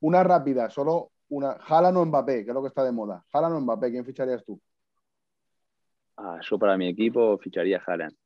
Una rápida, solo una. Jalan o Mbappé, que es lo que está de moda. Jalan o Mbappé, ¿quién ficharías tú? Ah, yo para mi equipo ficharía Jalan.